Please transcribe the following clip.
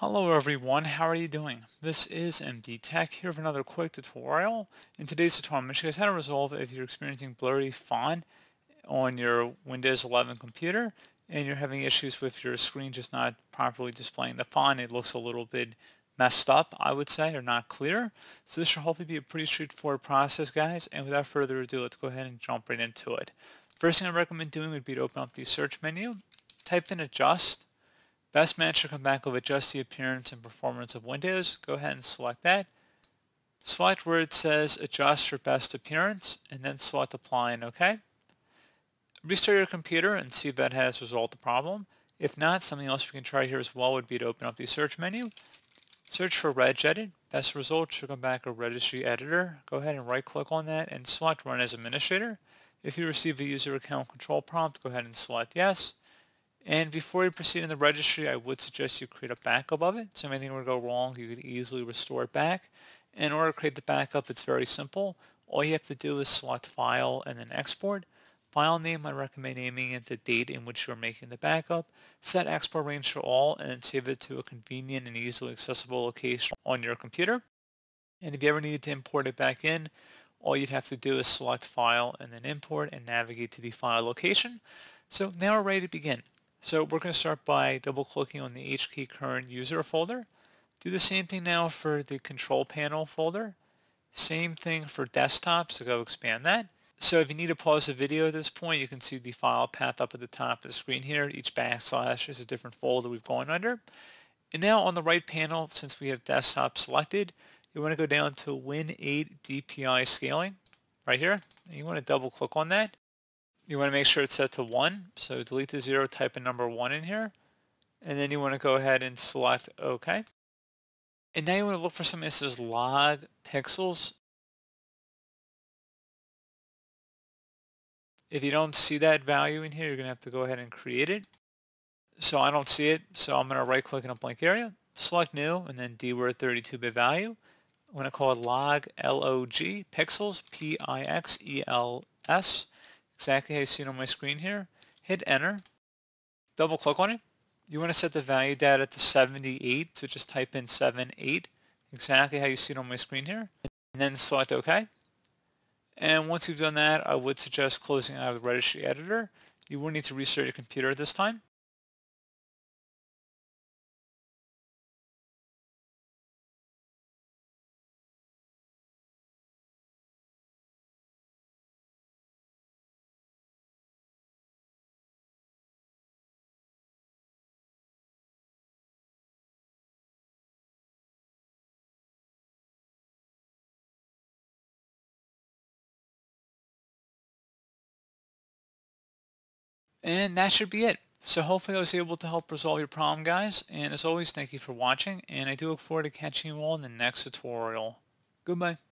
Hello everyone, how are you doing? This is MD Tech here with another quick tutorial. In today's tutorial, I'm going to show you how to resolve if you're experiencing blurry font on your Windows 11 computer and you're having issues with your screen just not properly displaying the font. It looks a little bit messed up, I would say, or not clear. So this should hopefully be a pretty straightforward process, guys. And without further ado, let's go ahead and jump right into it. First thing I recommend doing would be to open up the search menu, type in adjust, Best Match should come back with adjust the appearance and performance of windows. Go ahead and select that. Select where it says adjust for best appearance and then select apply and OK. Restart your computer and see if that has resolved the problem. If not, something else we can try here as well would be to open up the search menu. Search for regedit. Best result should come back a registry editor. Go ahead and right click on that and select run as administrator. If you receive a user account control prompt, go ahead and select yes. And before you proceed in the registry, I would suggest you create a backup of it. So if anything were to go wrong, you could easily restore it back. In order to create the backup, it's very simple. All you have to do is select File and then Export. File name, I recommend naming it the date in which you're making the backup. Set export range to all and save it to a convenient and easily accessible location on your computer. And if you ever needed to import it back in, all you'd have to do is select File and then Import and navigate to the file location. So now we're ready to begin. So we're going to start by double clicking on the HKey current user folder. Do the same thing now for the control panel folder. Same thing for desktop, so go expand that. So if you need to pause the video at this point, you can see the file path up at the top of the screen here. Each backslash is a different folder we've gone under. And now on the right panel, since we have desktop selected, you want to go down to Win8 DPI Scaling right here. And you want to double click on that you want to make sure it's set to 1. So delete the 0, type a number 1 in here. And then you want to go ahead and select OK. And now you want to look for something that says log pixels. If you don't see that value in here, you're going to have to go ahead and create it. So I don't see it, so I'm going to right click in a blank area, select new, and then dword 32-bit value. I'm going to call it log, L-O-G, pixels, P-I-X-E-L-S exactly how you see it on my screen here. Hit enter, double click on it. You want to set the value data to 78, so just type in 78, exactly how you see it on my screen here, and then select OK. And once you've done that, I would suggest closing out of the registry editor. You will need to restart your computer at this time. And that should be it. So hopefully I was able to help resolve your problem, guys. And as always, thank you for watching, and I do look forward to catching you all in the next tutorial. Goodbye.